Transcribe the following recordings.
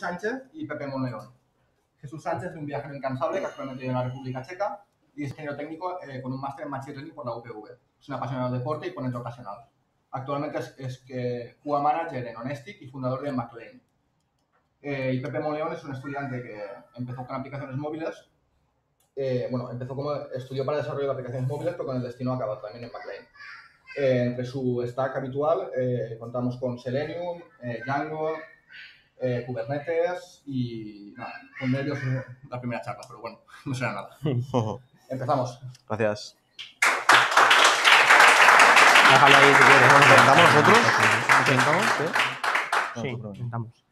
Sánchez y Pepe Monleón. Jesús Sánchez es un viajero incansable que actualmente vive en la República Checa y es ingeniero técnico eh, con un máster en Machine Learning por la UPV. Es un apasionado del deporte y ponente ocasional. Actualmente es, es que manager en Onestic y fundador de Maclean. Eh, y Pepe Monleón es un estudiante que empezó con aplicaciones móviles. Eh, bueno, empezó como estudió para el desarrollo de aplicaciones móviles, pero con el destino acabó también en Maclean. entre su stack habitual contamos con Selenium, Django, eh, Kubernetes y nada, con es la primera charla, pero bueno, no será nada. Empezamos. Gracias. Déjalo ahí si quieres. nosotros? Sí, presentamos.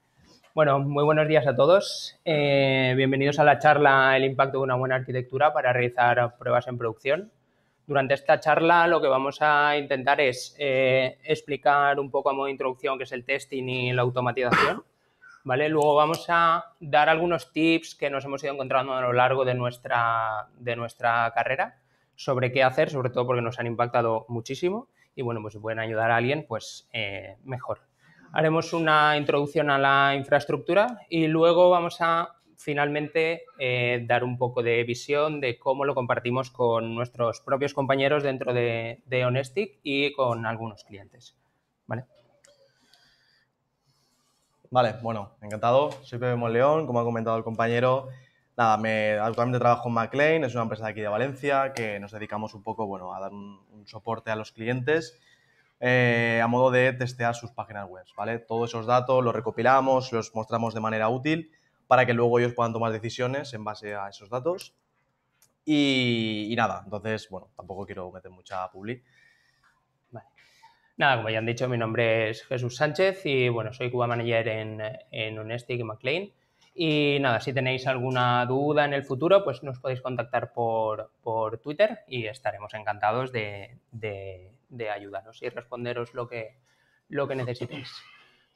Bueno, muy buenos días a todos. Eh, bienvenidos a la charla El impacto de una buena arquitectura para realizar pruebas en producción. Durante esta charla lo que vamos a intentar es eh, explicar un poco a modo de introducción qué es el testing y la automatización. Luego vamos a dar algunos tips que nos hemos ido encontrando a lo largo de nuestra, de nuestra carrera sobre qué hacer, sobre todo porque nos han impactado muchísimo y bueno, pues si pueden ayudar a alguien, pues eh, mejor. Haremos una introducción a la infraestructura y luego vamos a finalmente eh, dar un poco de visión de cómo lo compartimos con nuestros propios compañeros dentro de, de Onestic y con algunos clientes. ¿Vale? Vale, bueno, encantado. Soy Pepe Monleón, como ha comentado el compañero. Nada, me, actualmente trabajo en McLean, es una empresa de aquí de Valencia que nos dedicamos un poco bueno, a dar un, soporte a los clientes eh, a modo de testear sus páginas web. ¿vale? Todos esos datos los recopilamos, los mostramos de manera útil para que luego ellos puedan tomar decisiones en base a esos datos. Y, y nada, entonces, bueno, tampoco quiero meter mucha publi. Nada, como ya han dicho, mi nombre es Jesús Sánchez y bueno, soy Cuba Manager en, en y McLean. Y nada, si tenéis alguna duda en el futuro, pues nos podéis contactar por, Twitter y estaremos encantados de, de, ayudaros y responderos lo que, lo que necesitéis.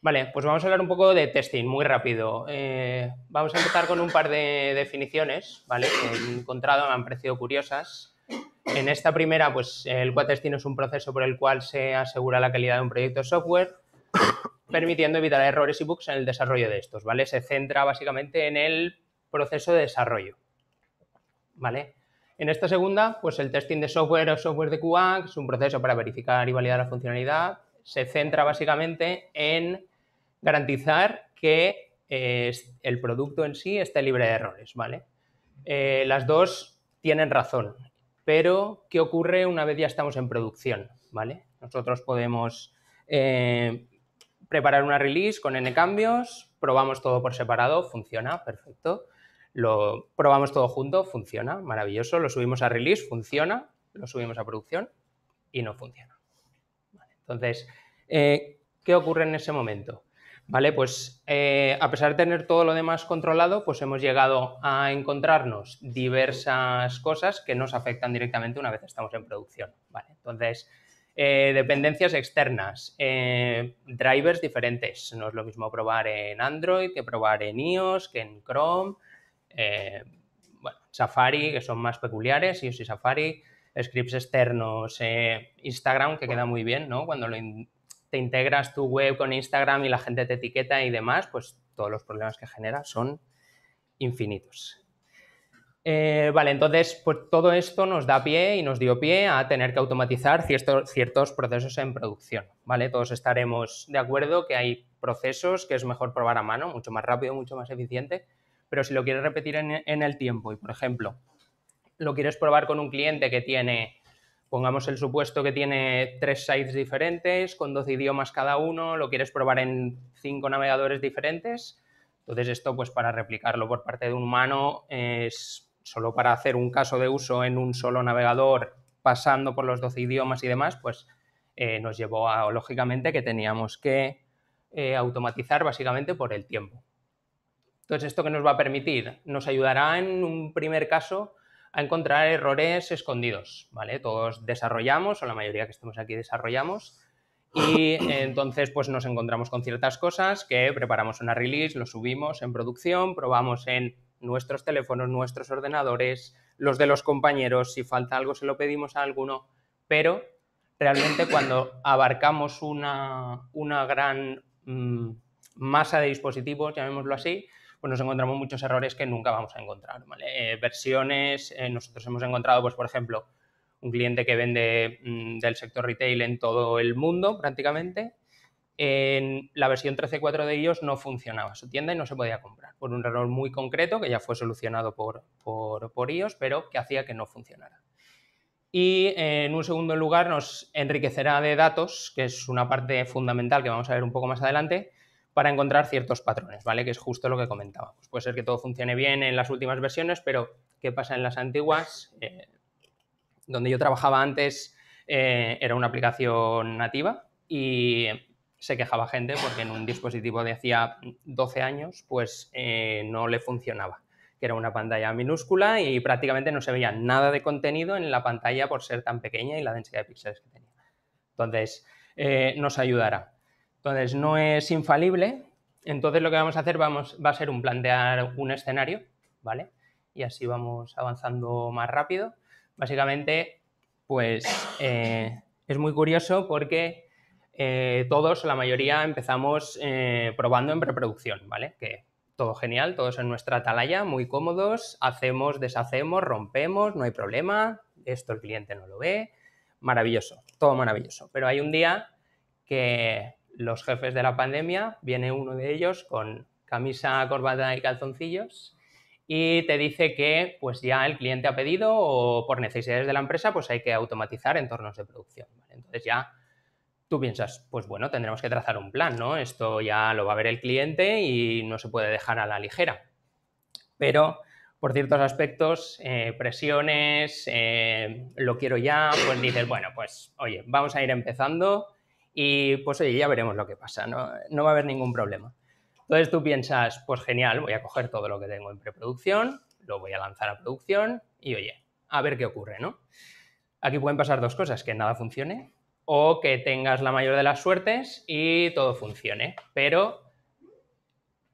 Vale, pues vamos a hablar un poco de testing, muy rápido. Eh, vamos a empezar con un par de definiciones, Que he encontrado, me han parecido curiosas. En esta primera, pues el testing es un proceso por el cual se asegura la calidad de un proyecto de software, permitiendo evitar errores y bugs en el desarrollo de estos, ¿vale? Se centra básicamente en el proceso de desarrollo, ¿vale? En esta segunda, pues el testing de software o software de QA, que es un proceso para verificar y validar la funcionalidad, se centra básicamente en garantizar que eh, el producto en sí esté libre de errores, ¿vale? Eh, las dos tienen razón. Pero, ¿qué ocurre una vez ya estamos en producción? ¿Vale? Nosotros podemos eh, preparar una release con n cambios, probamos todo por separado, funciona, perfecto. Lo probamos todo junto, funciona, maravilloso. Lo subimos a release, funciona. Lo subimos a producción y no funciona. entonces, eh, ¿qué ocurre en ese momento? Vale, pues eh, a pesar de tener todo lo demás controlado, pues hemos llegado a encontrarnos diversas cosas que nos afectan directamente una vez estamos en producción. entonces, eh, dependencias externas, eh, drivers diferentes. No es lo mismo probar en Android que probar en iOS, que en Chrome, Safari, que son más peculiares, iOS y Safari, scripts externos, Instagram, que queda muy bien, ¿no? Cuando lo, te integras tu web con Instagram y la gente te etiqueta y demás, pues todos los problemas que genera son infinitos. Eh, vale, entonces, pues todo esto nos da pie y nos dio pie a tener que automatizar ciertos procesos en producción, ¿vale? Todos estaremos de acuerdo que hay procesos que es mejor probar a mano, mucho más rápido, mucho más eficiente, pero si lo quieres repetir en, en el tiempo y, por ejemplo, lo quieres probar con un cliente que tiene Pongamos el supuesto que tiene tres sites diferentes, con 12 idiomas cada uno, lo quieres probar en cinco navegadores diferentes. Entonces esto, pues para replicarlo por parte de un humano, es solo para hacer un caso de uso en un solo navegador, pasando por los 12 idiomas y demás, pues eh, nos llevó a, lógicamente, que teníamos que eh, automatizar básicamente por el tiempo. Entonces, ¿esto que nos va a permitir? Nos ayudará en un primer caso a encontrar errores escondidos, ¿vale? Todos desarrollamos, o la mayoría que estamos aquí desarrollamos, y entonces pues nos encontramos con ciertas cosas que preparamos una release, lo subimos en producción, probamos en nuestros teléfonos, nuestros ordenadores, los de los compañeros, si falta algo se lo pedimos a alguno, pero realmente cuando abarcamos una, una gran mm, masa de dispositivos, llamémoslo así, pues nos encontramos muchos errores que nunca vamos a encontrar. ¿vale? Eh, versiones, eh, nosotros hemos encontrado, pues por ejemplo, un cliente que vende mm, del sector retail en todo el mundo prácticamente. En la versión 13.4 de ellos no funcionaba su tienda y no se podía comprar por un error muy concreto que ya fue solucionado por, por, por iOS, pero que hacía que no funcionara. Y eh, en un segundo lugar nos enriquecerá de datos, que es una parte fundamental que vamos a ver un poco más adelante, para encontrar ciertos patrones, ¿vale? Que es justo lo que comentábamos. Puede ser que todo funcione bien en las últimas versiones, pero ¿qué pasa en las antiguas? Eh, donde yo trabajaba antes eh, era una aplicación nativa y se quejaba gente porque en un dispositivo de hacía 12 años pues eh, no le funcionaba, que era una pantalla minúscula y prácticamente no se veía nada de contenido en la pantalla por ser tan pequeña y la densidad de píxeles que tenía. Entonces, nos ayudará. Entonces, no es infalible. Entonces, lo que vamos a hacer vamos, va a ser un plantear un escenario, ¿vale? Y así vamos avanzando más rápido. Básicamente, pues eh, es muy curioso porque eh, todos, la mayoría, empezamos eh, probando en preproducción, ¿vale? Que todo genial, todos en nuestra atalaya, muy cómodos, hacemos, deshacemos, rompemos, no hay problema, esto el cliente no lo ve, maravilloso, todo maravilloso. Pero hay un día que los jefes de la pandemia, viene uno de ellos con camisa, corbata y calzoncillos y te dice que pues ya el cliente ha pedido o por necesidades de la empresa pues hay que automatizar entornos de producción. Entonces ya tú piensas, pues bueno, tendremos que trazar un plan, Esto ya lo va a ver el cliente y no se puede dejar a la ligera. Pero por ciertos aspectos, eh, presiones, eh, lo quiero ya, pues dices, bueno, pues oye, vamos a ir empezando y pues oye, ya veremos lo que pasa, no, no va a haber ningún problema. Entonces tú piensas, pues genial, voy a coger todo lo que tengo en preproducción, lo voy a lanzar a producción y oye, a ver qué ocurre, ¿no? Aquí pueden pasar dos cosas, que nada funcione o que tengas la mayor de las suertes y todo funcione, pero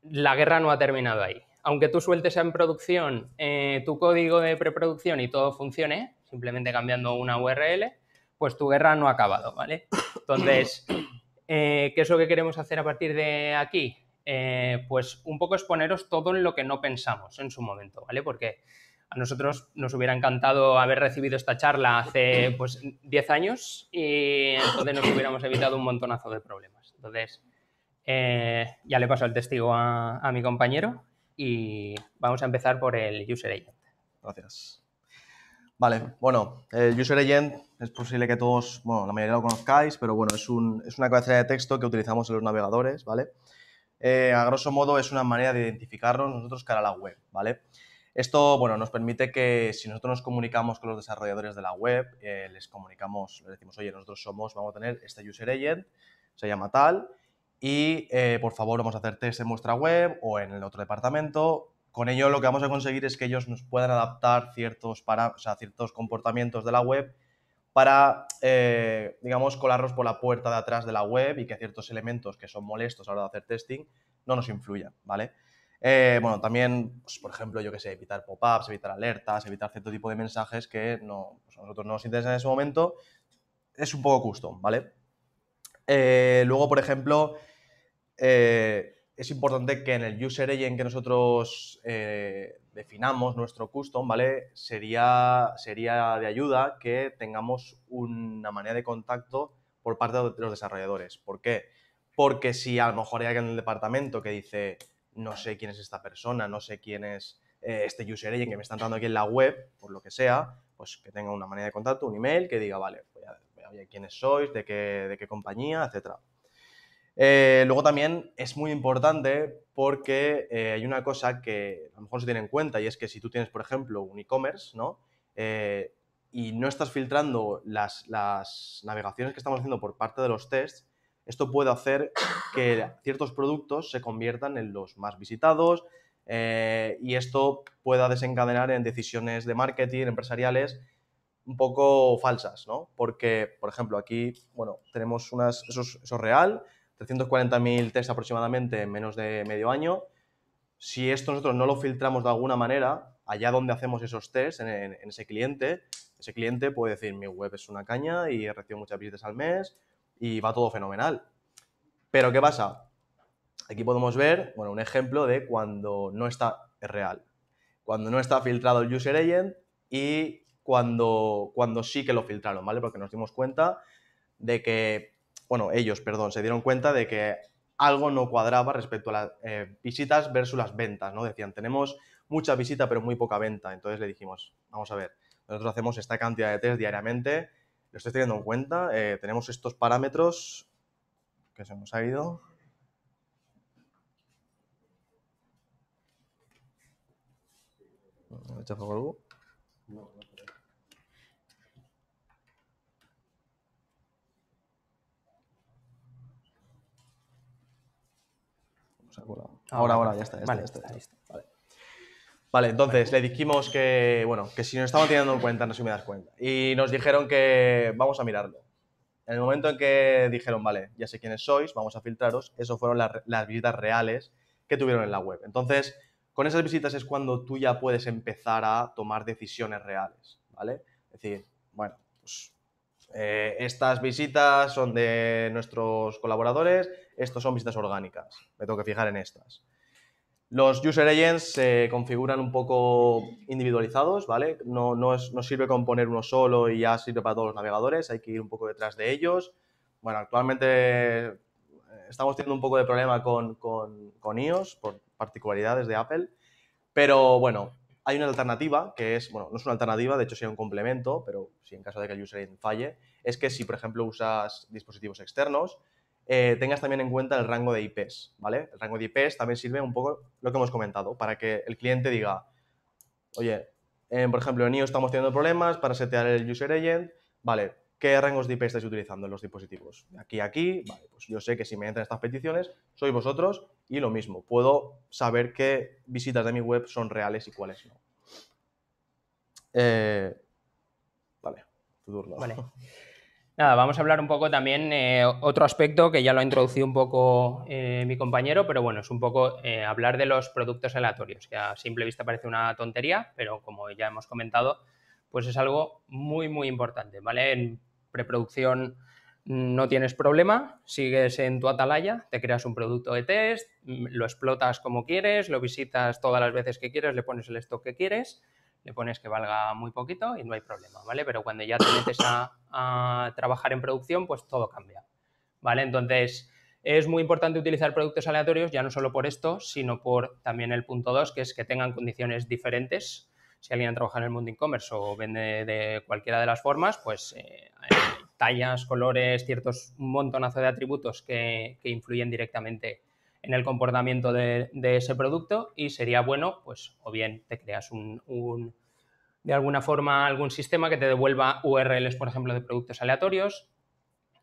la guerra no ha terminado ahí. Aunque tú sueltes en producción eh, tu código de preproducción y todo funcione, simplemente cambiando una URL, pues tu guerra no ha acabado, ¿vale? Entonces, eh, ¿qué es lo que queremos hacer a partir de aquí? Eh, pues un poco exponeros todo en lo que no pensamos en su momento, ¿vale? Porque a nosotros nos hubiera encantado haber recibido esta charla hace pues 10 años y entonces nos hubiéramos evitado un montonazo de problemas. Entonces, eh, ya le paso el testigo a, a mi compañero y vamos a empezar por el user agent. Gracias. Vale, bueno, el eh, User Agent es posible que todos, bueno, la mayoría lo conozcáis, pero bueno, es, un, es una cabecera de texto que utilizamos en los navegadores, ¿vale? Eh, a grosso modo es una manera de identificarnos nosotros cara a la web, ¿vale? Esto, bueno, nos permite que si nosotros nos comunicamos con los desarrolladores de la web, eh, les comunicamos, les decimos, oye, nosotros somos, vamos a tener este User Agent, se llama tal, y por favor vamos a hacer test en vuestra web o en el otro departamento con ello lo que vamos a conseguir es que ellos nos puedan adaptar ciertos, para, ciertos comportamientos de la web para, eh, digamos, colarnos por la puerta de atrás de la web y que ciertos elementos que son molestos a la hora de hacer testing no nos influyan, ¿vale? Eh, bueno, también, pues, por ejemplo, yo que sé, evitar pop-ups, evitar alertas, evitar cierto tipo de mensajes que no, pues, a nosotros no nos interesan en ese momento. Es un poco custom, ¿vale? Eh, luego, por ejemplo, es importante que en el user agent que nosotros eh, definamos, nuestro custom, ¿vale? Sería, sería de ayuda que tengamos una manera de contacto por parte de los desarrolladores. ¿Por qué? Porque si a lo mejor hay alguien en el departamento que dice, no sé quién es esta persona, no sé quién es eh, este user agent que me está entrando aquí en la web, por lo que sea, pues que tenga una manera de contacto, un email, que diga, vale, voy a, ver quiénes sois, de qué, de qué compañía, etcétera. Eh, luego también es muy importante porque eh, hay una cosa que a lo mejor se tiene en cuenta y es que si tú tienes, por ejemplo, un e-commerce, ¿no? Eh, y no estás filtrando las, navegaciones que estamos haciendo por parte de los tests, esto puede hacer que ciertos productos se conviertan en los más visitados y esto pueda desencadenar en decisiones de marketing empresariales un poco falsas, ¿no? Porque, por ejemplo, aquí, bueno, tenemos unas, eso eso real, 340.000 test aproximadamente en menos de medio año. Si esto nosotros no lo filtramos de alguna manera, allá donde hacemos esos tests, en, ese cliente, ese cliente puede decir, mi web es una caña y recibo muchas visitas al mes y va todo fenomenal. Pero ¿qué pasa? Aquí podemos ver bueno, un ejemplo de cuando no está real, cuando no está filtrado el user agent y cuando, cuando sí que lo filtraron, ¿vale? Porque nos dimos cuenta de que bueno, ellos, perdón, se dieron cuenta de que algo no cuadraba respecto a las eh, visitas versus las ventas, ¿no? Decían, tenemos mucha visita pero muy poca venta. Entonces le dijimos, vamos a ver, nosotros hacemos esta cantidad de test diariamente, lo estoy teniendo en cuenta, eh, tenemos estos parámetros que se nos ha ido. Ah, ahora, ahora, ya está. vale, está, vale. entonces le dijimos que, bueno, que si nos estaban teniendo en cuenta, no sé si me das cuenta. Y nos dijeron que vamos a mirarlo. En el momento en que dijeron, vale, ya sé quiénes sois, vamos a filtraros, eso fueron las visitas reales que tuvieron en la web. Entonces, con esas visitas es cuando tú ya puedes empezar a tomar decisiones reales, ¿vale? Es decir, bueno, pues eh, estas visitas son de nuestros colaboradores, estos son vistas orgánicas, me tengo que fijar en estas. Los user agents se configuran un poco individualizados, ¿vale? No, sirve con poner uno solo y ya sirve para todos los navegadores, hay que ir un poco detrás de ellos. Bueno, actualmente eh, estamos teniendo un poco de problema con, iOS por particularidades de Apple, pero bueno, hay una alternativa que es, bueno, no es una alternativa, de hecho sería un complemento, pero si en caso de que el user agent falle, es que si por ejemplo usas dispositivos externos, eh, tengas también en cuenta el rango de IPs, ¿vale? El rango de IPs también sirve un poco lo que hemos comentado, para que el cliente diga, oye, eh, por ejemplo, en IO estamos teniendo problemas para setear el user agent, ¿vale? ¿Qué rangos de IP estáis utilizando en los dispositivos? Aquí, aquí, pues yo sé que si me entran estas peticiones, sois vosotros y lo mismo, puedo saber qué visitas de mi web son reales y cuáles no. Eh, vale, tu turno. Vale. Nada, vamos a hablar un poco también eh, otro aspecto que ya lo ha introducido un poco eh, mi compañero, pero bueno, es un poco eh, hablar de los productos aleatorios, que a simple vista parece una tontería, pero como ya hemos comentado, pues es algo muy, muy importante, ¿vale? En preproducción mm, no tienes problema, sigues en tu atalaya, te creas un producto de test, mm, lo explotas como quieres, lo visitas todas las veces que quieres, le pones el stock que quieres, le pones que valga muy poquito y no hay problema, ¿vale? Pero cuando ya te metes a, trabajar en producción, pues todo cambia, ¿vale? Entonces, es muy importante utilizar productos aleatorios, ya no solo por esto, sino por también el punto 2, que es que tengan condiciones diferentes. Si alguien trabaja en el mundo e-commerce o vende de cualquiera de las formas, pues eh, tallas, colores, ciertos, un montonazo de atributos que, que influyen directamente en el comportamiento de, ese producto y sería bueno, pues, o bien te creas un, de alguna forma algún sistema que te devuelva URLs, por ejemplo, de productos aleatorios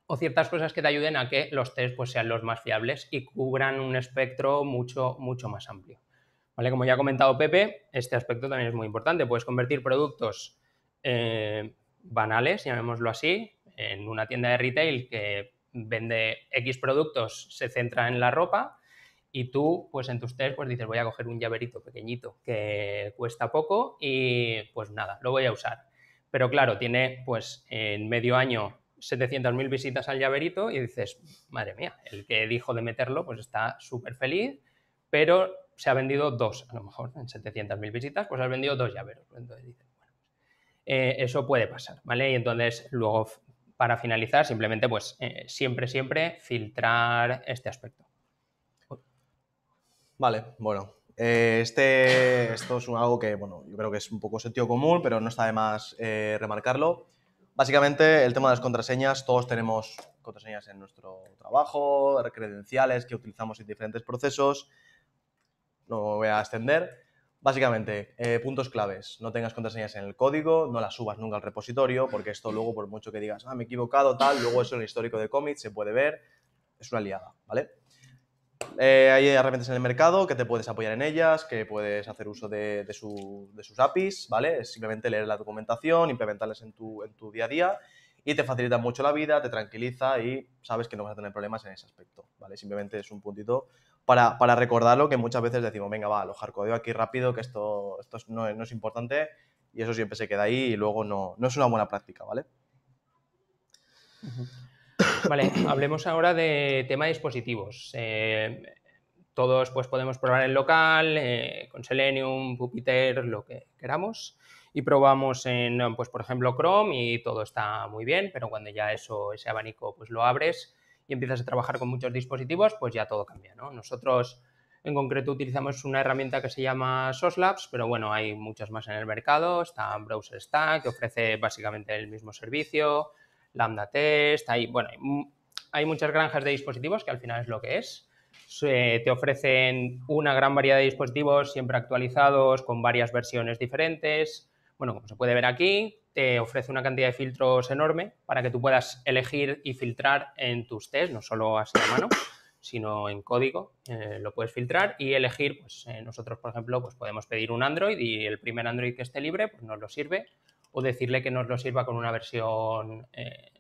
o ciertas cosas que te ayuden a que los test pues, sean los más fiables y cubran un espectro mucho, mucho más amplio. ¿Vale? Como ya ha comentado Pepe, este aspecto también es muy importante. Puedes convertir productos eh, banales, llamémoslo así, en una tienda de retail que vende X productos, se centra en la ropa, y tú, pues en tus test, pues dices, voy a coger un llaverito pequeñito que cuesta poco y pues nada, lo voy a usar. Pero claro, tiene pues en medio año 700.000 visitas al llaverito y dices, madre mía, el que dijo de meterlo pues está súper feliz, pero se ha vendido dos, a lo mejor en 700.000 visitas, pues has vendido dos llaveros. Entonces dices, bueno, eh, eso puede pasar, ¿vale? Y entonces luego, para finalizar, simplemente pues eh, siempre, siempre filtrar este aspecto. Vale, bueno. Eh, este, esto es algo que, bueno, yo creo que es un poco sentido común, pero no está de más eh, remarcarlo. Básicamente, el tema de las contraseñas, todos tenemos contraseñas en nuestro trabajo, credenciales que utilizamos en diferentes procesos. No voy a extender. Básicamente, eh, puntos claves. No tengas contraseñas en el código, no las subas nunca al repositorio, porque esto luego, por mucho que digas, ah, me he equivocado, tal, luego eso en el histórico de commit se puede ver. Es una liada, ¿vale? Eh, hay herramientas en el mercado que te puedes apoyar en ellas, que puedes hacer uso de, sus APIs, ¿vale? simplemente leer la documentación, implementarlas en tu, en tu día a día y te facilita mucho la vida, te tranquiliza y sabes que no vas a tener problemas en ese aspecto, ¿vale? Simplemente es un puntito para, recordarlo que muchas veces decimos, venga, va, alojar código aquí rápido, que esto, esto no, es importante y eso siempre se queda ahí y luego no, no es una buena práctica, ¿vale? Vale, hablemos ahora de tema de dispositivos. Eh, todos pues, podemos probar el local eh, con Selenium, Jupyter, lo que queramos. Y probamos en, pues, por ejemplo, Chrome y todo está muy bien, pero cuando ya eso, ese abanico pues, lo abres y empiezas a trabajar con muchos dispositivos, pues ya todo cambia. Nosotros en concreto utilizamos una herramienta que se llama Labs pero bueno, hay muchas más en el mercado. Está Browser Stack, que ofrece básicamente el mismo servicio. Lambda Test, hay, bueno, hay muchas granjas de dispositivos que al final es lo que es. te ofrecen una gran variedad de dispositivos siempre actualizados con varias versiones diferentes. Bueno, como se puede ver aquí, te ofrece una cantidad de filtros enorme para que tú puedas elegir y filtrar en tus tests, no solo así a mano, sino en código. Eh, lo puedes filtrar y elegir, pues eh, nosotros, por ejemplo, pues podemos pedir un Android y el primer Android que esté libre pues nos lo sirve o decirle que nos lo sirva con una versión eh,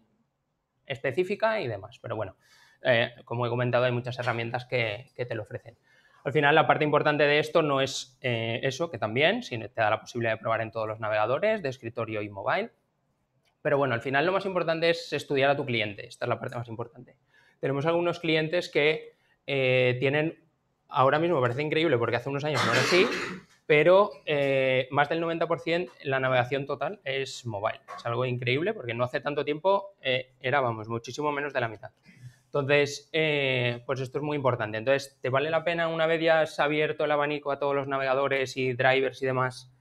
específica y demás. Pero bueno, eh, como he comentado, hay muchas herramientas que, te lo ofrecen. Al final, la parte importante de esto no es eh, eso, que también, sino te da la posibilidad de probar en todos los navegadores, de escritorio y mobile. Pero bueno, al final lo más importante es estudiar a tu cliente. Esta es la parte más importante. Tenemos algunos clientes que tienen, ahora mismo me parece increíble porque hace unos años no era así, pero eh, más del 90% la navegación total es mobile. Es algo increíble porque no hace tanto tiempo eh, muchísimo menos de la mitad. Entonces, eh, pues esto es muy importante. Entonces, ¿te vale la pena una vez ya has abierto el abanico a todos los navegadores y drivers y demás,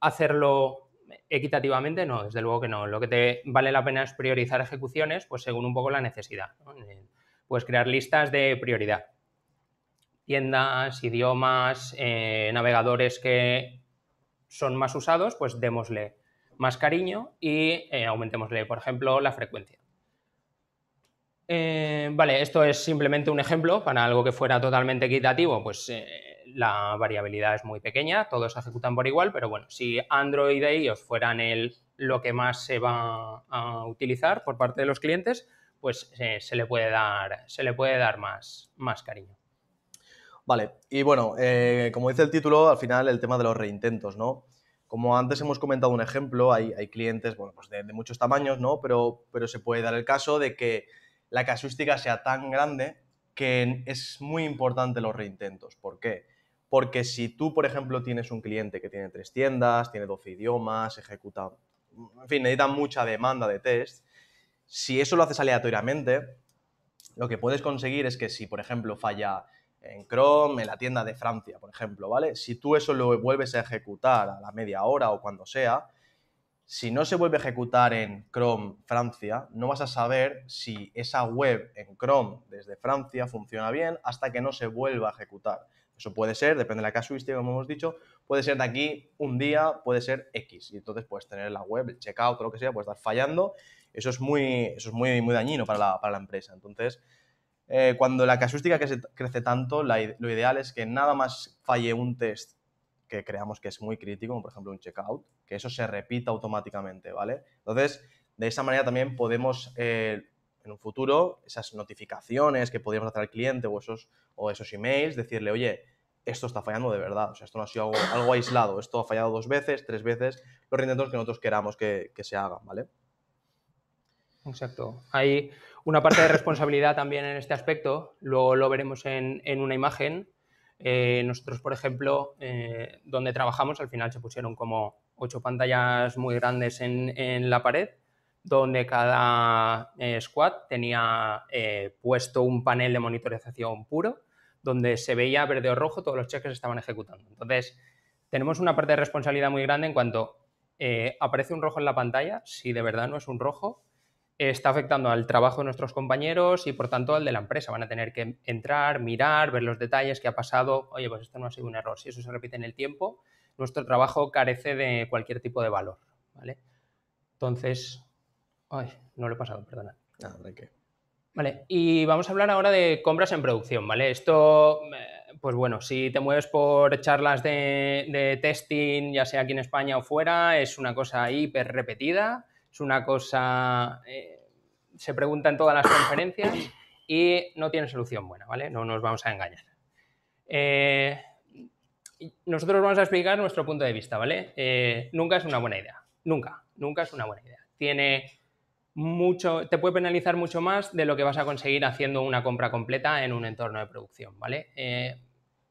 hacerlo equitativamente? No, desde luego que no. Lo que te vale la pena es priorizar ejecuciones, pues según un poco la necesidad. Pues Puedes crear listas de prioridad tiendas, idiomas, eh, navegadores que son más usados, pues démosle más cariño y eh, aumentémosle, por ejemplo, la frecuencia. Eh, vale, esto es simplemente un ejemplo para algo que fuera totalmente equitativo, pues la variabilidad es muy pequeña, todos ejecutan por igual, pero bueno, si Android y iOS fueran el, lo que más se va a utilizar por parte de los clientes, pues se le puede dar, se le puede dar más, más cariño. Vale, y bueno, eh, como dice el título, al final el tema de los reintentos, ¿no? Como antes hemos comentado un ejemplo, hay, clientes, bueno, pues de, muchos tamaños, ¿no? Pero, pero se puede dar el caso de que la casuística sea tan grande que es muy importante los reintentos. ¿Por qué? Porque si tú, por ejemplo, tienes un cliente que tiene tres tiendas, tiene 12 idiomas, ejecuta, en fin, necesita mucha demanda de test, si eso lo haces aleatoriamente, lo que puedes conseguir es que si, por ejemplo, falla en Chrome, en la tienda de Francia, por ejemplo, ¿vale? Si tú eso lo vuelves a ejecutar a la media hora o cuando sea, si no se vuelve a ejecutar en Chrome Francia, no vas a saber si esa web en Chrome desde Francia funciona bien hasta que no se vuelva a ejecutar. Eso puede ser, depende de la casuística, como hemos dicho, puede ser de aquí un día, puede ser X. Y entonces puedes tener la web, el checkout, lo que sea, puedes estar fallando. Eso es muy, eso es muy, muy dañino para la, para la empresa. Entonces, eh, cuando la casuística crece, tanto, lo ideal es que nada más falle un test que creamos que es muy crítico, como por ejemplo un checkout, que eso se repita automáticamente, ¿vale? Entonces, de esa manera también podemos, eh, en un futuro, esas notificaciones que podríamos hacer al cliente o esos, o esos emails, decirle, oye, esto está fallando de verdad. O sea, esto no ha sido algo, aislado. Esto ha fallado dos veces, tres veces, los intentos que nosotros queramos que, que, se hagan, ¿vale? Exacto. Ahí una parte de responsabilidad también en este aspecto, luego lo veremos en, una imagen. Eh, nosotros, por ejemplo, eh, donde trabajamos, al final se pusieron como ocho pantallas muy grandes en, la pared, donde cada eh, squad tenía puesto un panel de monitorización puro, donde se veía verde o rojo todos los cheques que estaban ejecutando. Entonces, tenemos una parte de responsabilidad muy grande en cuanto aparece un rojo en la pantalla, si de verdad no es un rojo, está afectando al trabajo de nuestros compañeros y por tanto al de la empresa. Van a tener que entrar, mirar, ver los detalles, qué ha pasado. Oye, pues esto no ha sido un error. Si eso se repite en el tiempo, nuestro trabajo carece de cualquier tipo de valor. ¿vale? Entonces, ay, no lo he pasado, perdona. Ah, vale, y vamos a hablar ahora de compras en producción, ¿vale? Esto, eh, pues bueno, si te mueves por charlas de, de testing, ya sea aquí en España o fuera, es una cosa hiper repetida es una cosa, eh, se pregunta en todas las conferencias y no tiene solución buena, ¿vale? No nos vamos a engañar. Eh, nosotros vamos a explicar nuestro punto de vista, ¿vale? Eh, nunca es una buena idea, nunca, nunca es una buena idea. Tiene mucho, te puede penalizar mucho más de lo que vas a conseguir haciendo una compra completa en un entorno de producción, ¿vale?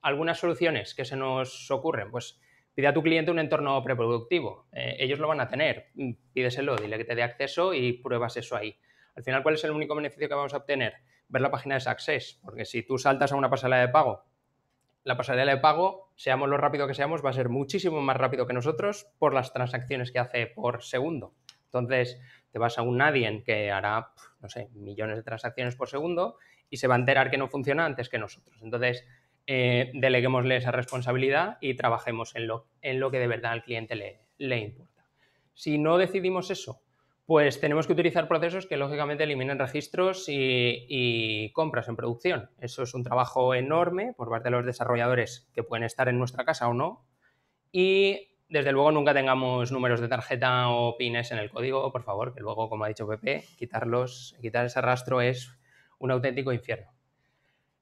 algunas soluciones que se nos ocurren, pues Pide a tu cliente un entorno preproductivo. Eh, ellos lo van a tener. Mm, pídeselo, dile que te dé acceso y pruebas eso ahí. Al final, ¿cuál es el único beneficio que vamos a obtener? Ver la página de Success, porque si tú saltas a una pasarela de pago, la pasarela de pago, seamos lo rápido que seamos, va a ser muchísimo más rápido que nosotros por las transacciones que hace por segundo. Entonces, te vas a un nadie que hará, no sé, millones de transacciones por segundo y se va a enterar que no funciona antes que nosotros. Entonces, eh, deleguémosle esa responsabilidad y trabajemos en lo, en lo que de verdad al cliente le, le importa. Si no decidimos eso, pues tenemos que utilizar procesos que lógicamente eliminen registros y, compras en producción. Eso es un trabajo enorme por parte de los desarrolladores que pueden estar en nuestra casa o no. Y desde luego nunca tengamos números de tarjeta o pines en el código, por favor, que luego, como ha dicho Pepe, quitarlos, quitar ese rastro es un auténtico infierno.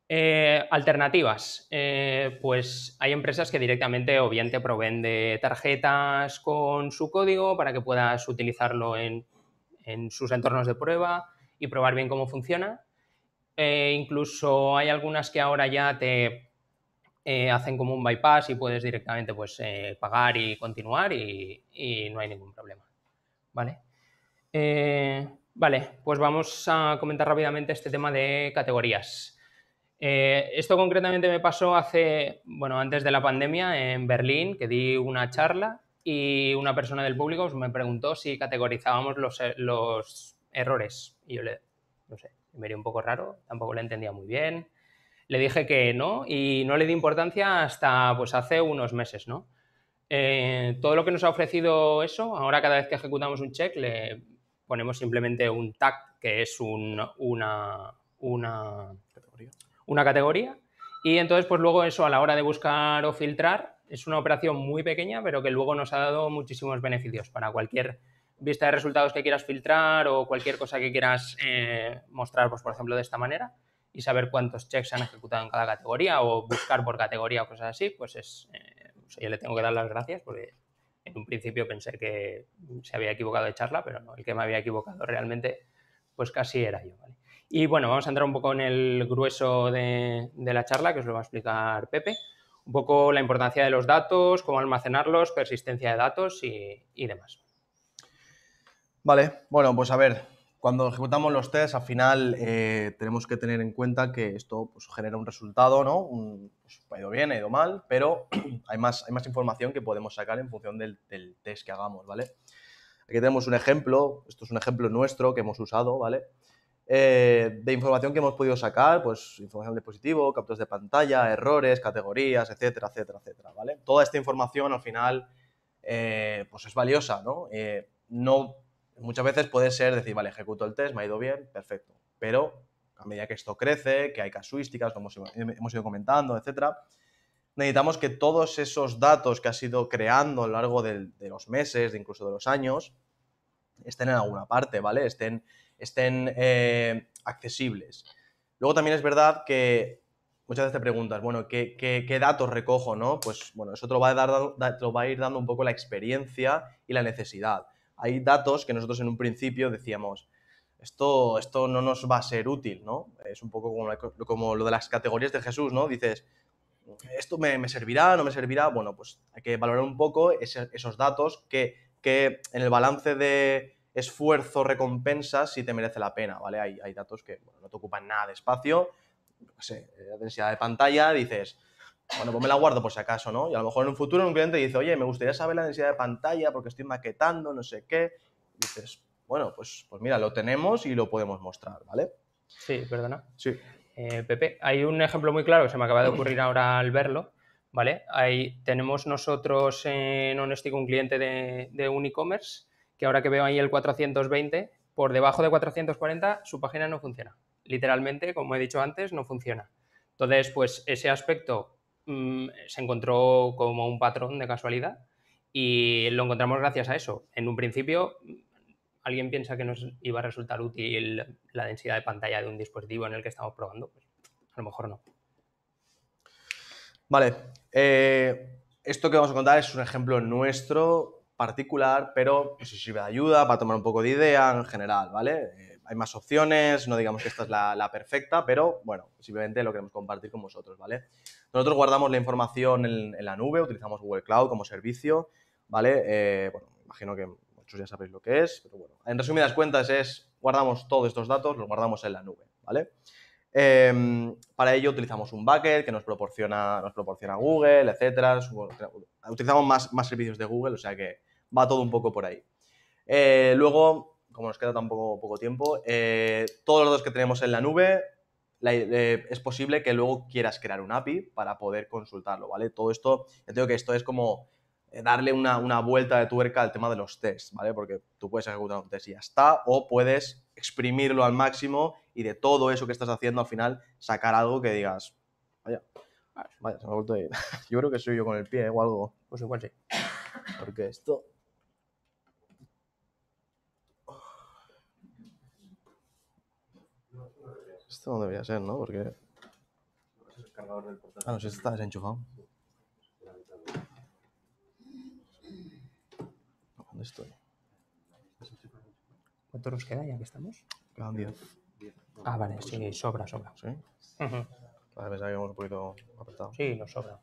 Eh, alternativas. Eh, pues hay empresas que directamente o bien te proveen de tarjetas con su código para que puedas utilizarlo en, sus entornos de prueba y probar bien cómo funciona. Eh, incluso hay algunas que ahora ya te hacen como un bypass y puedes directamente pues, pagar y continuar y, y, no hay ningún problema. ¿Vale? vale, pues vamos a comentar rápidamente este tema de categorías. Eh, esto concretamente me pasó hace, bueno, antes de la pandemia en Berlín, que di una charla y una persona del público pues, me preguntó si categorizábamos eh, los, errores. Y yo le, no sé, me vería un poco raro, tampoco le entendía muy bien. Le dije que no y no le di importancia hasta pues hace unos meses, ¿no? Eh, todo lo que nos ha ofrecido eso, ahora cada vez que ejecutamos un check le ponemos simplemente un tag, que es un, una, una, categoría una categoría. Y entonces, pues luego eso a la hora de buscar o filtrar es una operación muy pequeña, pero que luego nos ha dado muchísimos beneficios para cualquier vista de resultados que quieras filtrar o cualquier cosa que quieras eh, mostrar, pues por ejemplo, de esta manera y saber cuántos checks se han ejecutado en cada categoría o buscar por categoría o cosas así, pues es, eh, yo le tengo que dar las gracias porque en un principio pensé que se había equivocado de charla, pero no, el que me había equivocado realmente, pues casi era yo. Y bueno, vamos a entrar un poco en el grueso de, la charla, que os lo va a explicar Pepe. Un poco la importancia de los datos, cómo almacenarlos, persistencia de datos y, demás. Vale, bueno, pues a ver, cuando ejecutamos los tests, al final eh, tenemos que tener en cuenta que esto pues, genera un resultado, ¿no? Un, pues, ha ido bien, ha ido mal, pero hay más, hay más información que podemos sacar en función del, test que hagamos, ¿vale? Aquí tenemos un ejemplo, esto es un ejemplo nuestro que hemos usado, ¿vale? Eh, de información que hemos podido sacar, pues información de positivo, capturas de pantalla, errores, categorías, etcétera, etcétera, etcétera, ¿vale? Toda esta información al final, eh, pues es valiosa, eh, ¿no? muchas veces puede ser decir, vale, ejecuto el test, me ha ido bien, perfecto, pero a medida que esto crece, que hay casuísticas, como hemos, ido comentando, etcétera, necesitamos que todos esos datos que has ido creando a lo largo de los meses, de incluso de los años, estén en alguna parte, ¿vale? Estén estén eh, accesibles. Luego también es verdad que muchas veces te preguntas, bueno, ¿qué, datos recojo? ¿no? Pues bueno, eso te va a va a ir dando un poco la experiencia y la necesidad. Hay datos que nosotros en un principio decíamos, esto, esto no nos va a ser útil, ¿no? Es un poco como, como lo de las categorías de Jesús, ¿no? Dices, ¿esto me, servirá, no me servirá? Bueno, pues hay que valorar un poco esos datos que, que en el balance de, esfuerzo, recompensa, si te merece la pena, ¿vale? Hay, datos que no te ocupan nada de espacio, no sé, eh, la densidad de pantalla, dices, bueno, pues me la guardo por si acaso, ¿no? Y a lo mejor en un futuro un cliente dice, oye, me gustaría saber la densidad de pantalla porque estoy maquetando, no sé qué. dices, bueno, pues, pues mira, lo tenemos y lo podemos mostrar, ¿vale? Sí, perdona. Sí. Eh, Pepe, hay un ejemplo muy claro que se me acaba de ocurrir ahora al verlo, ¿vale? Ahí tenemos nosotros en honestico un cliente de, Unicommerce. un e-commerce que ahora que veo ahí el 420, por debajo de 440 su página no funciona. Literalmente, como he dicho antes, no funciona. Entonces, pues ese aspecto mm, se encontró como un patrón de casualidad y lo encontramos gracias a eso. En un principio, mm, alguien piensa que nos iba a resultar útil la densidad de pantalla de un dispositivo en el que estamos probando. Pues, a lo mejor no. Vale. Eh, esto que vamos a contar es un ejemplo nuestro particular, pero si sirve de ayuda para tomar un poco de idea en general, ¿vale? Eh, hay más opciones, no digamos que esta es la, perfecta, pero bueno, simplemente lo queremos compartir con vosotros, ¿vale? Nosotros guardamos la información en, la nube, utilizamos Google Cloud como servicio, ¿vale? Eh, bueno, imagino que muchos ya sabéis lo que es, pero bueno, en resumidas cuentas es, guardamos todos estos datos, los guardamos en la nube, ¿vale? Em, para ello utilizamos un bucket que nos proporciona, nos proporciona Google, etcétera. Utilizamos más servicios de Google, o sea que va todo un poco por ahí. Eh, luego, como nos queda tampoco poco tiempo, eh, todos los datos que tenemos en la nube, eh, es posible que luego quieras crear un API para poder consultarlo, ¿vale? Todo esto, yo digo que esto es como darle una, vuelta de tuerca al tema de los tests, ¿vale? Porque tú puedes ejecutar un test y ya está, o puedes exprimirlo al máximo y de todo eso que estás haciendo al final sacar algo que digas, vaya, vaya, se me ha vuelto a Yo creo que soy yo con el pie o algo. Pues igual sí. Porque esto Esto no debería ser, ¿no? Porque. Ah, no, sé si está desenchufado. ¿Dónde estoy? ¿Cuántos nos queda ya que estamos? Quedan 10. Ah, vale, sí, sobra, sobra. ¿Sí? Vale, un poquito apretado. Sí, nos sobra.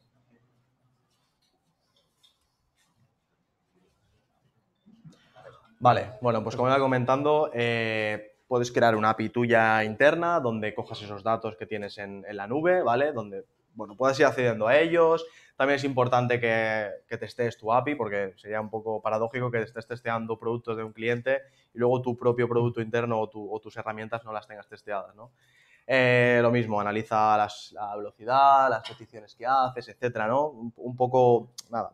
Vale, bueno, pues como iba comentando, eh, puedes crear una API tuya interna donde cojas esos datos que tienes en, la nube, ¿vale? Donde, bueno, puedas ir accediendo a ellos. También es importante que, que, testees tu API porque sería un poco paradójico que estés testeando productos de un cliente y luego tu propio producto interno o, tus herramientas no las tengas testeadas, ¿no? Eh, lo mismo, analiza la velocidad, las peticiones que haces, etcétera, ¿no? un poco, nada,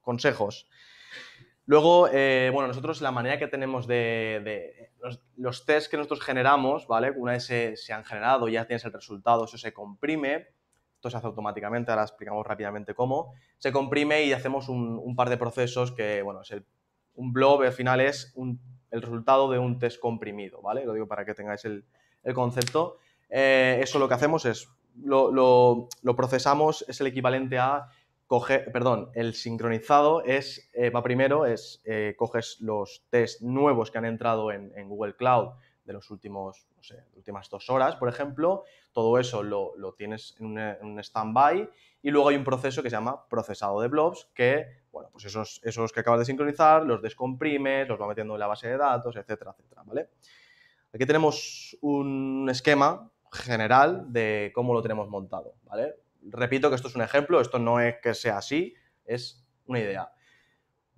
consejos. Luego, eh, bueno, nosotros la manera que tenemos de... los, test tests que nosotros generamos, ¿vale? Una vez se, han generado, ya tienes el resultado, eso se comprime. Esto se hace automáticamente, ahora explicamos rápidamente cómo. Se comprime y hacemos un, par de procesos que, bueno, es el, un blob al final es el resultado de un test comprimido, ¿vale? Lo digo para que tengáis el, concepto. Eh, eso lo que hacemos es, lo procesamos, es el equivalente a coge, perdón, el sincronizado es, eh, va primero, es eh, coges los test nuevos que han entrado en, Google Cloud de los últimos, no sé, últimas dos horas, por ejemplo, todo eso lo, tienes en un, stand-by y luego hay un proceso que se llama procesado de blobs que, bueno, pues esos, esos que acabas de sincronizar, los descomprimes, los va metiendo en la base de datos, etcétera, etcétera, ¿vale? Aquí tenemos un esquema general de cómo lo tenemos montado, ¿vale? repito que esto es un ejemplo, esto no es que sea así, es una idea.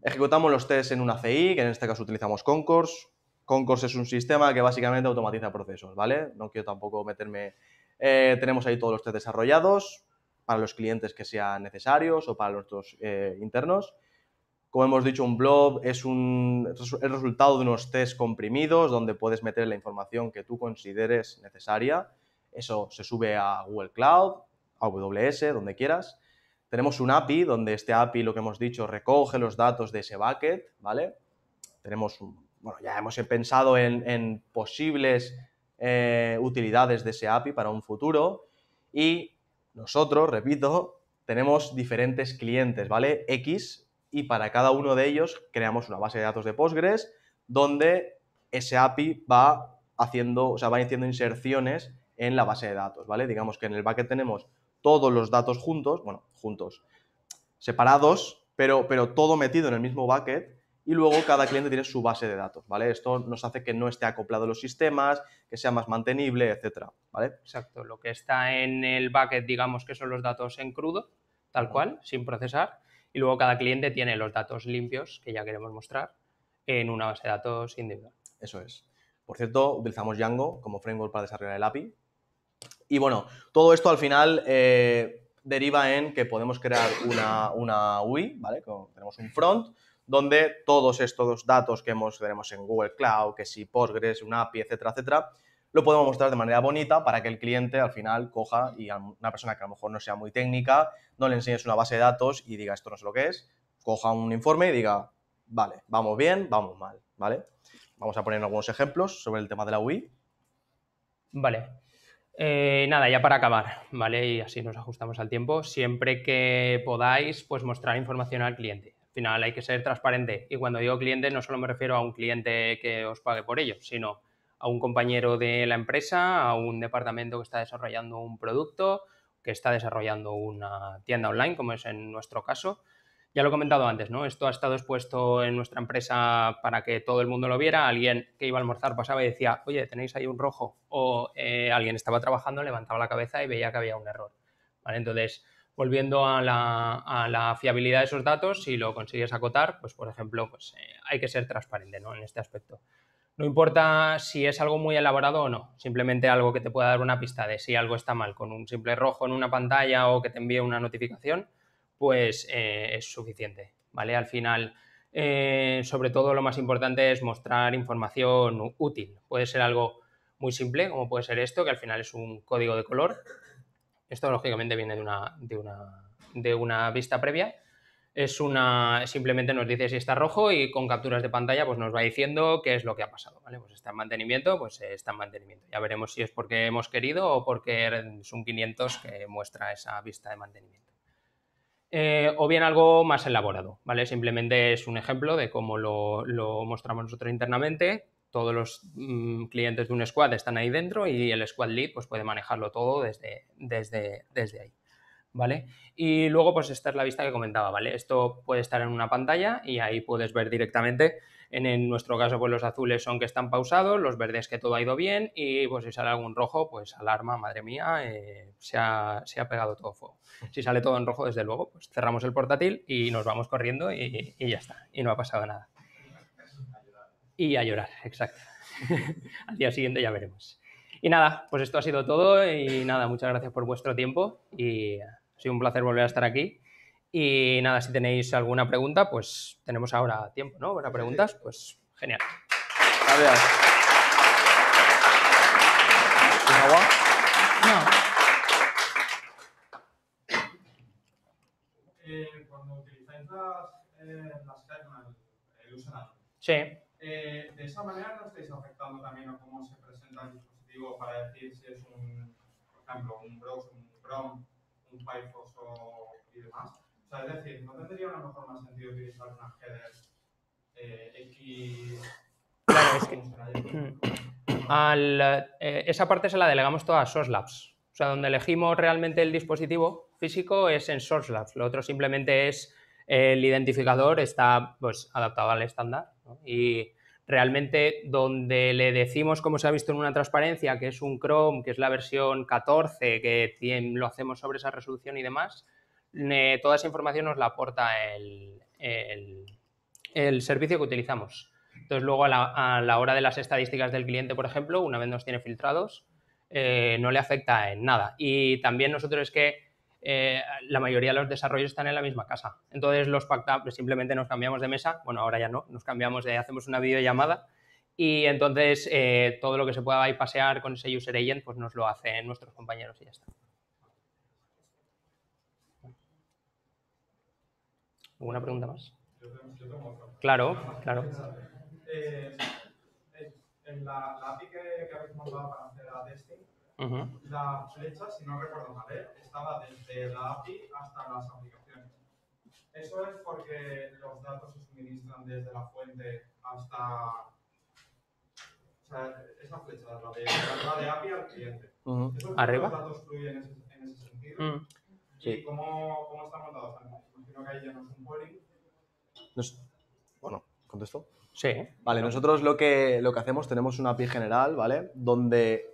Ejecutamos los tests en una CI, que en este caso utilizamos Concourse. Concourse es un sistema que básicamente automatiza procesos, ¿vale? No quiero tampoco meterme... Eh, tenemos ahí todos los test desarrollados para los clientes que sean necesarios o para los eh, internos. Como hemos dicho, un blob es el resultado de unos tests comprimidos donde puedes meter la información que tú consideres necesaria. Eso se sube a Google Cloud, AWS, donde quieras. Tenemos un API, donde este API, lo que hemos dicho, recoge los datos de ese bucket, ¿vale? Tenemos, un, bueno, ya hemos pensado en, posibles eh, utilidades de ese API para un futuro. Y nosotros, repito, tenemos diferentes clientes, ¿vale? X, y para cada uno de ellos creamos una base de datos de Postgres donde ese API va haciendo, o sea, va haciendo inserciones en la base de datos, ¿vale? Digamos que en el bucket tenemos todos los datos juntos, bueno, juntos, separados, pero, pero todo metido en el mismo bucket y luego cada cliente tiene su base de datos, ¿vale? Esto nos hace que no esté acoplado los sistemas, que sea más mantenible, etcétera, ¿vale? Exacto, lo que está en el bucket, digamos que son los datos en crudo, tal cual, sin procesar, y luego cada cliente tiene los datos limpios que ya queremos mostrar en una base de datos individual. Eso es. Por cierto, utilizamos Django como framework para desarrollar el API, y bueno, todo esto al final eh, deriva en que podemos crear una, una UI, ¿vale? tenemos un front donde todos estos datos que hemos, tenemos en Google Cloud, que si Postgres, una API, etcétera, etcétera, lo podemos mostrar de manera bonita para que el cliente al final coja y a una persona que a lo mejor no sea muy técnica, no le enseñes una base de datos y diga esto no es lo que es, coja un informe y diga, vale, vamos bien, vamos mal, ¿vale? Vamos a poner algunos ejemplos sobre el tema de la UI. Vale, eh, nada, ya para acabar, ¿vale? Y así nos ajustamos al tiempo. Siempre que podáis, pues mostrar información al cliente. Al final hay que ser transparente. Y cuando digo cliente, no solo me refiero a un cliente que os pague por ello, sino a un compañero de la empresa, a un departamento que está desarrollando un producto, que está desarrollando una tienda online, como es en nuestro caso. Ya lo he comentado antes, ¿no? Esto ha estado expuesto en nuestra empresa para que todo el mundo lo viera. Alguien que iba a almorzar pasaba y decía, oye, tenéis ahí un rojo. O eh, alguien estaba trabajando, levantaba la cabeza y veía que había un error. Entonces, volviendo a la, fiabilidad de esos datos, si lo consigues acotar, pues por ejemplo, pues, eh, hay que ser transparente ¿no? en este aspecto. No importa si es algo muy elaborado o no, simplemente algo que te pueda dar una pista de si algo está mal con un simple rojo en una pantalla o que te envíe una notificación, pues eh, es suficiente, ¿vale? Al final, eh, sobre todo lo más importante es mostrar información útil. Puede ser algo muy simple, como puede ser esto, que al final es un código de color. Esto lógicamente viene de una, de una, de una vista previa. Es una, simplemente nos dice si está rojo y con capturas de pantalla pues nos va diciendo qué es lo que ha pasado, ¿vale? Pues está en mantenimiento, pues está en mantenimiento. Ya veremos si es porque hemos querido o porque es un 500 que muestra esa vista de mantenimiento. Eh, o bien algo más elaborado, ¿vale? Simplemente es un ejemplo de cómo lo, mostramos nosotros internamente. Todos los mm, clientes de un squad están ahí dentro y el squad lead pues, puede manejarlo todo desde, desde, desde ahí. ¿Vale? Y luego, pues esta es la vista que comentaba, ¿vale? Esto puede estar en una pantalla y ahí puedes ver directamente en, nuestro caso, pues los azules son que están pausados, los verdes que todo ha ido bien y pues si sale algún rojo, pues alarma, madre mía, eh, se, ha, pegado todo fuego. Si sale todo en rojo, desde luego, pues cerramos el portátil y nos vamos corriendo y, y ya está, y no ha pasado nada. Y a llorar, exacto. Al día siguiente ya veremos. Y nada, pues esto ha sido todo y nada, muchas gracias por vuestro tiempo y ha sido un placer volver a estar aquí y nada, si tenéis alguna pregunta, pues tenemos ahora tiempo, ¿no? Para preguntas, pues genial. Gracias. agua? No. Eh, cuando utilizáis las, eh, las kernel, eh, el user Sí. Eh, ¿De esa manera no estáis afectando también a cómo se presenta el dispositivo para decir si es un, por ejemplo, un browser, un Chrome, un Firefox o, y demás? sea, es decir, ¿no tendría a mejor más sentido utilizar unas header eh, X? Claro, es que al, eh, esa parte se la delegamos toda a Source Labs. O sea, donde elegimos realmente el dispositivo físico es en Source Labs. Lo otro simplemente es el identificador está pues, adaptado al estándar. Y realmente donde le decimos, como se ha visto en una transparencia, que es un Chrome, que es la versión 14, que lo hacemos sobre esa resolución y demás, toda esa información nos la aporta el, servicio que utilizamos. Entonces, luego a la, hora de las estadísticas del cliente, por ejemplo, una vez nos tiene filtrados, eh, no le afecta en nada. Y también nosotros es que eh, la mayoría de los desarrollos están en la misma casa. Entonces, los pacta pues, simplemente nos cambiamos de mesa, bueno, ahora ya no, nos cambiamos de, hacemos una videollamada y entonces eh, todo lo que se pueda ir pasear con ese user agent, pues nos lo hacen nuestros compañeros y ya está. ¿Alguna pregunta más? Yo tengo, otra. Claro, claro. Eh, eh, en la, la, API que, que habéis montado para hacer la testing, la flecha, si no recuerdo mal, ¿eh? estaba desde la API hasta las aplicaciones. ¿Eso es porque los datos se suministran desde la fuente hasta... O sea, esa flecha, la de, la de API al cliente. Uh ¿Arriba? los datos fluyen en ese, en ese sentido? Uh Sí. cómo, cómo están Bueno, ¿contesto? Sí. Vale, nosotros lo que, lo que hacemos, tenemos una API general, ¿vale? Donde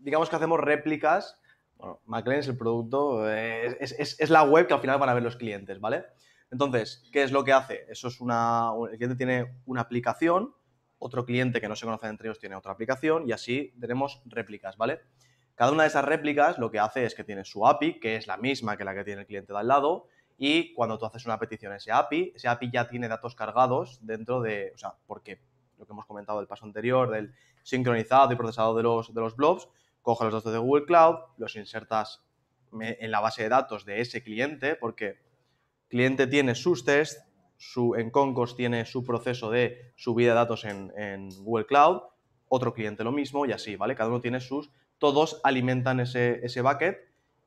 digamos que hacemos réplicas. Bueno, Maclean es el producto, eh, es, es, la web que al final van a ver los clientes, ¿vale? Entonces, ¿qué es lo que hace? Eso es una. El cliente tiene una aplicación, otro cliente que no se conoce entre ellos tiene otra aplicación, y así tenemos réplicas, ¿vale? Cada una de esas réplicas lo que hace es que tiene su API, que es la misma que la que tiene el cliente de al lado, y cuando tú haces una petición a ese API, ese API ya tiene datos cargados dentro de, o sea, porque lo que hemos comentado del paso anterior, del sincronizado y procesado de los, de los blobs, coge los datos de Google Cloud, los insertas en la base de datos de ese cliente, porque cliente tiene sus tests, su, en Concos tiene su proceso de subida de datos en, en Google Cloud, otro cliente lo mismo y así, ¿vale? Cada uno tiene sus todos alimentan ese, ese bucket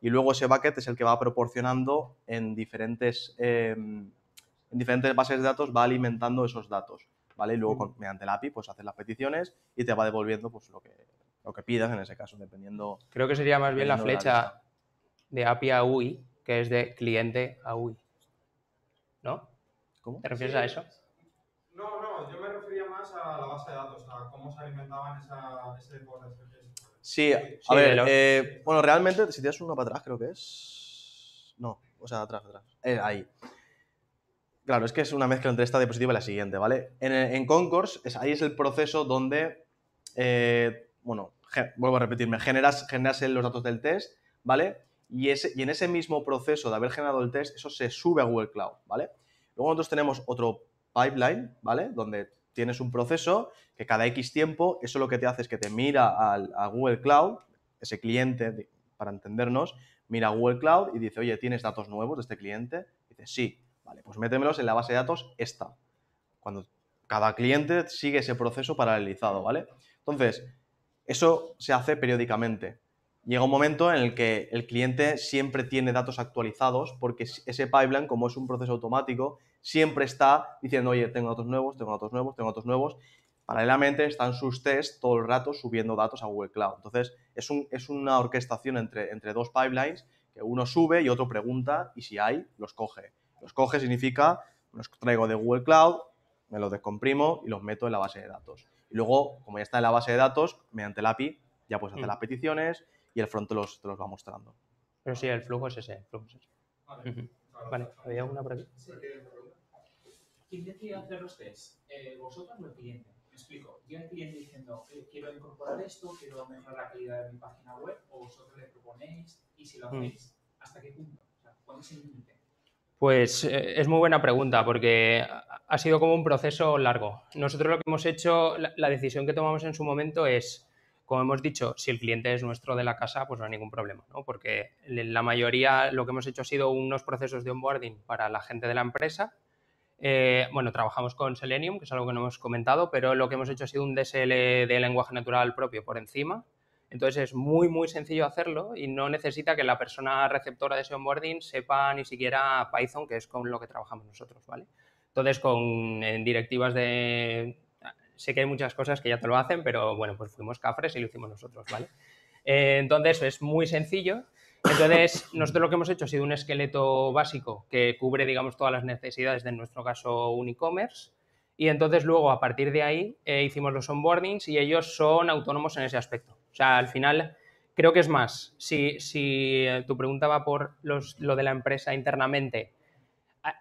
y luego ese bucket es el que va proporcionando en diferentes, em, en diferentes bases de datos, va alimentando esos datos, ¿vale? Y luego con, mediante la API pues haces las peticiones y te va devolviendo pues lo que, lo que pidas en ese caso, dependiendo... Creo que sería más bien la flecha de, API a UI, que es de cliente a UI, ¿no? ¿Te refieres a eso? No, no, yo me refería más a la base de datos, a cómo se alimentaban esa, ese de. Sí, a ver, eh, bueno, realmente, si tienes uno para atrás, creo que es. No, o sea, atrás, atrás. Eh, ahí. Claro, es que es una mezcla entre esta diapositiva y la siguiente, ¿vale? En, Concourse, ahí es el proceso donde, eh, bueno, vuelvo a repetirme, generas, generas los datos del test, ¿vale? Y, y en ese mismo proceso de haber generado el test, eso se sube a Google Cloud, ¿vale? Luego nosotros tenemos otro pipeline, ¿vale? Donde tienes un proceso que cada X tiempo, eso lo que te hace es que te mira a, Google Cloud, ese cliente, para entendernos, mira a Google Cloud y dice, oye, ¿tienes datos nuevos de este cliente? dice, sí, vale, pues métemelos en la base de datos esta. Cuando cada cliente sigue ese proceso paralelizado, ¿vale? Entonces, eso se hace periódicamente. Llega un momento en el que el cliente siempre tiene datos actualizados porque ese pipeline, como es un proceso automático, siempre está diciendo, oye, tengo datos nuevos, tengo datos nuevos, tengo datos nuevos. Paralelamente están sus tests todo el rato subiendo datos a Google Cloud. Entonces, es, un, es una orquestación entre, dos pipelines que uno sube y otro pregunta y si hay, los coge. Los coge significa, los traigo de Google Cloud, me los descomprimo y los meto en la base de datos. Y luego, como ya está en la base de datos, mediante la API, ya puedes hacer mm. las peticiones y el front te los, va mostrando. Pero sí, el flujo es ese. flujo Vale, ¿había alguna por ¿Quién decide hacer los test? Eh, ¿Vosotros o el cliente? Me explico. Yo el cliente diciendo, eh, quiero incorporar esto, quiero mejorar la calidad de mi página web, o vosotros le proponéis, y si lo mm. hacéis, ¿hasta qué punto? O sea, ¿Cuándo se límite? Pues eh, es muy buena pregunta porque ha sido como un proceso largo. Nosotros lo que hemos hecho, la, la, decisión que tomamos en su momento es, como hemos dicho, si el cliente es nuestro de la casa, pues no hay ningún problema, ¿no? Porque la mayoría lo que hemos hecho ha sido unos procesos de onboarding para la gente de la empresa eh, bueno, trabajamos con Selenium, que es algo que no hemos comentado, pero lo que hemos hecho ha sido un DSL de lenguaje natural propio por encima. Entonces es muy, muy sencillo hacerlo y no necesita que la persona receptora de ese onboarding sepa ni siquiera Python, que es con lo que trabajamos nosotros, ¿vale? Entonces, con directivas de... Sé que hay muchas cosas que ya te lo hacen, pero bueno, pues fuimos cafres y lo hicimos nosotros, ¿vale? Eh, entonces es muy sencillo entonces, nosotros lo que hemos hecho ha sido un esqueleto básico que cubre, digamos, todas las necesidades, de, nuestro caso, un e-commerce. Y entonces luego, a partir de ahí, eh, hicimos los onboardings y ellos son autónomos en ese aspecto. O sea, al final, creo que es más, si, si eh, tu pregunta va por lo de la empresa internamente,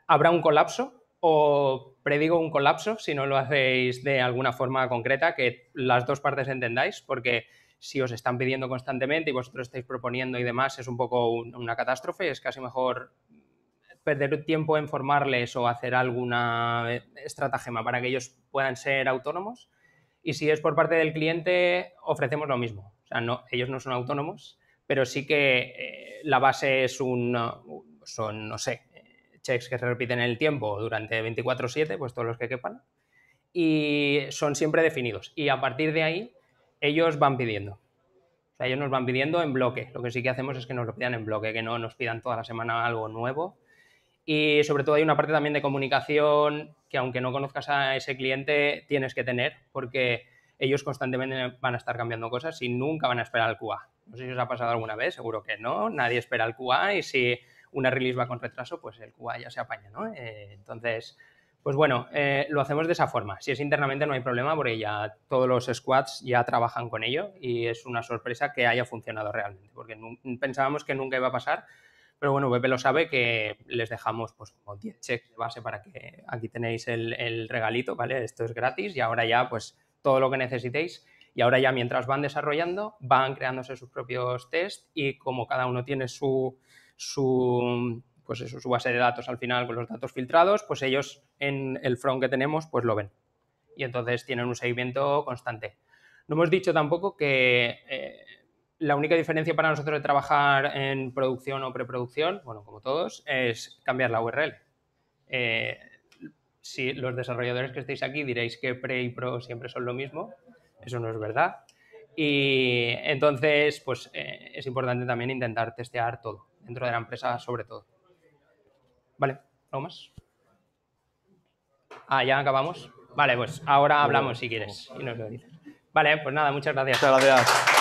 ¿habrá un colapso? o predigo un colapso si no lo hacéis de alguna forma concreta, que las dos partes entendáis, porque si os están pidiendo constantemente y vosotros estáis proponiendo y demás, es un poco una catástrofe, es casi mejor perder tiempo en formarles o hacer alguna eh, estratagema para que ellos puedan ser autónomos. Y si es por parte del cliente, ofrecemos lo mismo. no, ellos no son autónomos, pero sí que eh, la base es un, son, no sé, checks que se repiten en el tiempo durante 24/7, pues todos los que quepan, y son siempre definidos. Y a partir de ahí ellos van pidiendo. O ellos nos van pidiendo en bloque. Lo que sí que hacemos es que nos lo pidan en bloque, que no nos pidan toda la semana algo nuevo. Y sobre todo hay una parte también de comunicación que aunque no conozcas a ese cliente, tienes que tener, porque ellos constantemente van a estar cambiando cosas y nunca van a esperar al QA. No sé si os ha pasado alguna vez, seguro que no. Nadie espera al QA y si una release va con retraso, pues el QA ya se apaña, ¿no? Eh, entonces, pues bueno, eh, lo hacemos de esa forma. Si es internamente no hay problema porque ya todos los squads ya trabajan con ello y es una sorpresa que haya funcionado realmente, porque pensábamos que nunca iba a pasar, pero bueno, Pepe lo sabe que les dejamos pues como 10 checks de base para que aquí tenéis el, regalito, ¿vale? Esto es gratis y ahora ya pues todo lo que necesitéis y ahora ya mientras van desarrollando van creándose sus propios tests y como cada uno tiene su, su pues eso, su base de datos al final con los datos filtrados, pues ellos en el front que tenemos, pues lo ven. Y entonces tienen un seguimiento constante. No hemos dicho tampoco que eh, la única diferencia para nosotros de trabajar en producción o preproducción, bueno, como todos, es cambiar la URL. Eh, si los desarrolladores que estáis aquí diréis que pre y pro siempre son lo mismo, eso no es verdad. Y entonces, pues eh, es importante también intentar testear todo, dentro de la empresa sobre todo. Vale, ¿algo más? Ah, ya acabamos. Vale, pues ahora hablamos si quieres y Vale, pues nada, muchas gracias. Muchas gracias.